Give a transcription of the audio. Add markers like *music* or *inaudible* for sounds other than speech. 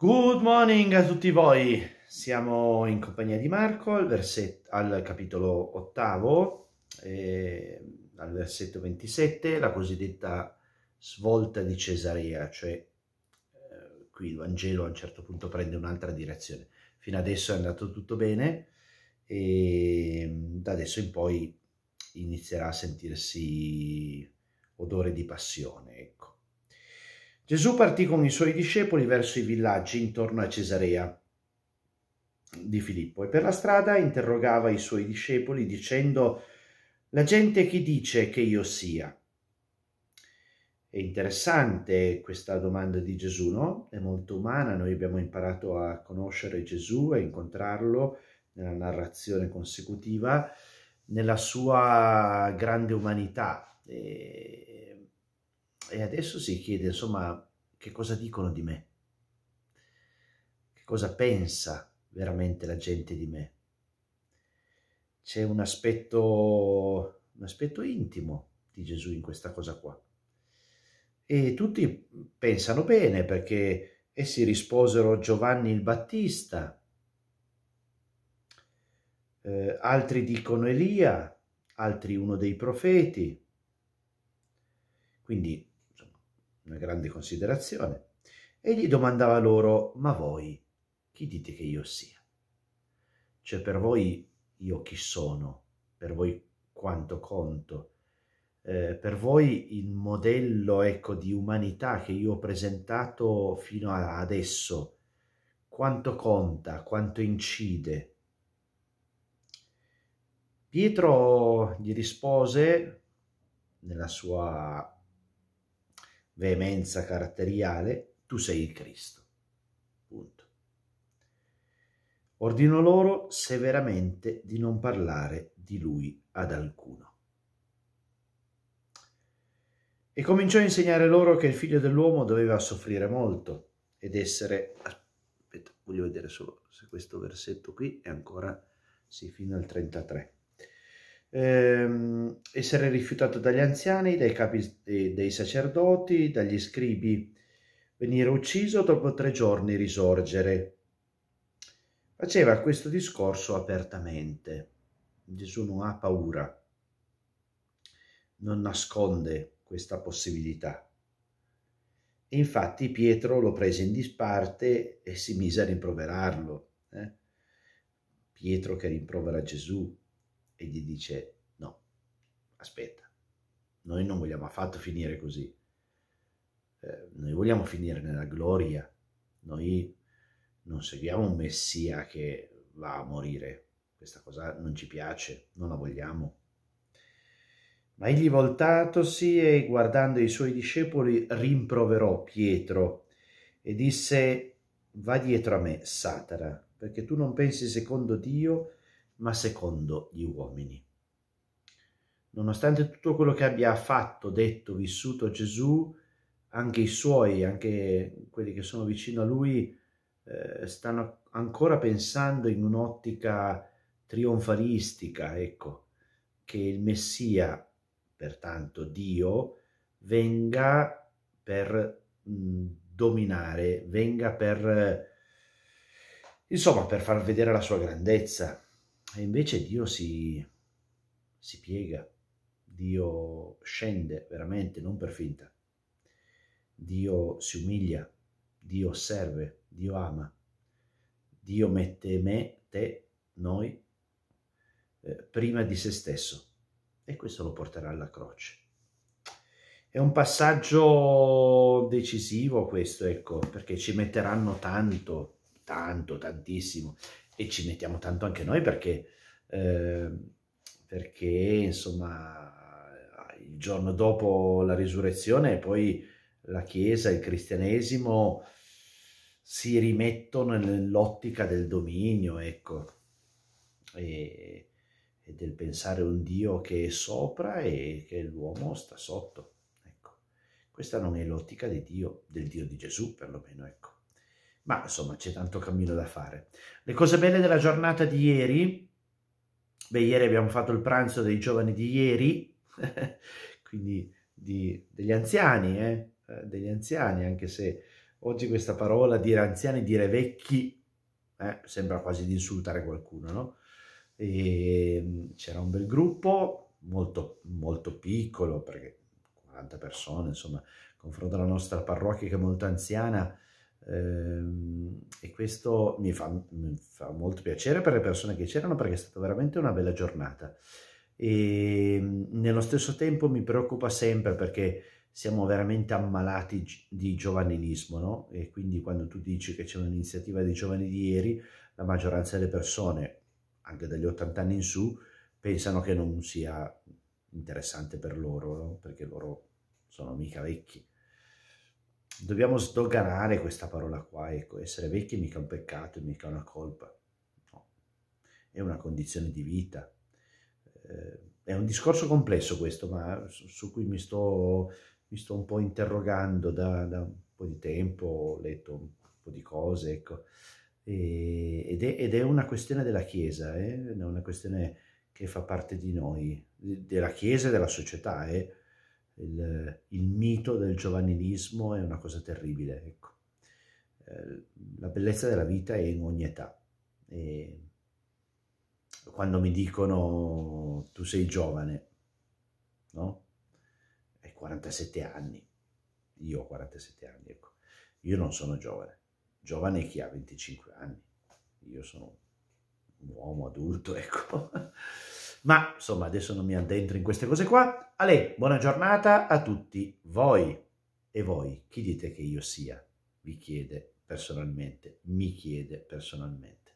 Good morning a tutti voi! Siamo in compagnia di Marco al, versetto, al capitolo ottavo, eh, al versetto 27, la cosiddetta svolta di Cesarea, cioè eh, qui il Vangelo a un certo punto prende un'altra direzione. Fino adesso è andato tutto bene e mm, da adesso in poi inizierà a sentirsi odore di passione, ecco. Gesù partì con i suoi discepoli verso i villaggi intorno a Cesarea di Filippo e per la strada interrogava i suoi discepoli dicendo la gente chi dice che io sia? È interessante questa domanda di Gesù, no? È molto umana, noi abbiamo imparato a conoscere Gesù, a incontrarlo nella narrazione consecutiva, nella sua grande umanità. E e adesso si chiede insomma che cosa dicono di me, che cosa pensa veramente la gente di me. C'è un aspetto, un aspetto intimo di Gesù in questa cosa qua. E tutti pensano bene perché essi risposero Giovanni il Battista, eh, altri dicono Elia, altri uno dei profeti. Quindi una grande considerazione, e gli domandava loro, ma voi chi dite che io sia? Cioè per voi io chi sono? Per voi quanto conto? Eh, per voi il modello ecco, di umanità che io ho presentato fino ad adesso, quanto conta, quanto incide? Pietro gli rispose nella sua veemenza caratteriale, tu sei il Cristo. Punto. Ordino loro severamente di non parlare di lui ad alcuno. E cominciò a insegnare loro che il figlio dell'uomo doveva soffrire molto ed essere... Aspetta, voglio vedere solo se questo versetto qui è ancora... Sì, fino al 33 ehm, essere rifiutato dagli anziani, dai capi dei, dei sacerdoti, dagli scribi, venire ucciso dopo tre giorni risorgere. Faceva questo discorso apertamente. Gesù non ha paura, non nasconde questa possibilità. E infatti Pietro lo prese in disparte e si mise a rimproverarlo. Eh? Pietro che rimprovera Gesù, e gli dice no, aspetta, noi non vogliamo affatto finire così, eh, noi vogliamo finire nella gloria, noi non seguiamo un messia che va a morire, questa cosa non ci piace, non la vogliamo. Ma egli voltatosi e guardando i suoi discepoli rimproverò Pietro e disse va dietro a me, Satana, perché tu non pensi secondo Dio, ma secondo gli uomini. Nonostante tutto quello che abbia fatto, detto, vissuto Gesù, anche i suoi, anche quelli che sono vicino a lui, eh, stanno ancora pensando in un'ottica trionfalistica, ecco, che il Messia, pertanto Dio, venga per mh, mm, dominare, venga per, eh, insomma, per far vedere la sua grandezza e invece Dio si, si piega, Dio scende veramente, non per finta. Dio si umilia, Dio serve, Dio ama. Dio mette me, te, noi, eh, prima di se stesso. E questo lo porterà alla croce. È un passaggio decisivo questo, ecco, perché ci metteranno tanto, tanto, tantissimo e ci mettiamo tanto anche noi perché, eh, perché insomma eh, il giorno dopo la risurrezione poi la Chiesa, il cristianesimo si rimettono nell'ottica del dominio, ecco, e, e, del pensare un Dio che è sopra e che l'uomo sta sotto. Ecco. Questa non è l'ottica di Dio, del Dio di Gesù perlomeno, ecco ma insomma c'è tanto cammino da fare. Le cose belle della giornata di ieri, beh ieri abbiamo fatto il pranzo dei giovani di ieri, *laughs* quindi di, degli anziani, eh? eh? degli anziani, anche se oggi questa parola dire anziani, dire vecchi, eh? sembra quasi di insultare qualcuno, no? Ehm, c'era un bel gruppo, molto, molto piccolo, perché 40 persone, insomma, confronto alla nostra parrocchia che è molto anziana, Ehm, e questo mi fa, mi fa, molto piacere per le persone che c'erano perché è stata veramente una bella giornata e ehm, nello stesso tempo mi preoccupa sempre perché siamo veramente ammalati di giovanilismo no? e quindi quando tu dici che c'è un'iniziativa dei giovani di ieri la maggioranza delle persone anche dagli 80 anni in su pensano che non sia interessante per loro no? perché loro sono mica vecchi dobbiamo sdoganare questa parola qua, ecco, essere vecchi è mica un peccato, è mica una colpa, no. è una condizione di vita. Eh, è un discorso complesso questo, ma su, su cui mi sto, mi sto, un po' interrogando da, da, un po' di tempo, ho letto un po' di cose, ecco, e, ed, è, ed, è, una questione della Chiesa, eh? è una questione che fa parte di noi, della Chiesa e della società, eh? il, il mito del giovanilismo è una cosa terribile. Ecco. Eh, la bellezza della vita è in ogni età. E quando mi dicono tu sei giovane, no? Hai 47 anni, io ho 47 anni, ecco. Io non sono giovane, giovane è chi ha 25 anni, io sono un uomo adulto, *laughs* ecco. Ma insomma, adesso non mi addentro in queste cose qua. Ale, buona giornata a tutti voi. E voi, chi dite che io sia? Vi chiede personalmente, mi chiede personalmente.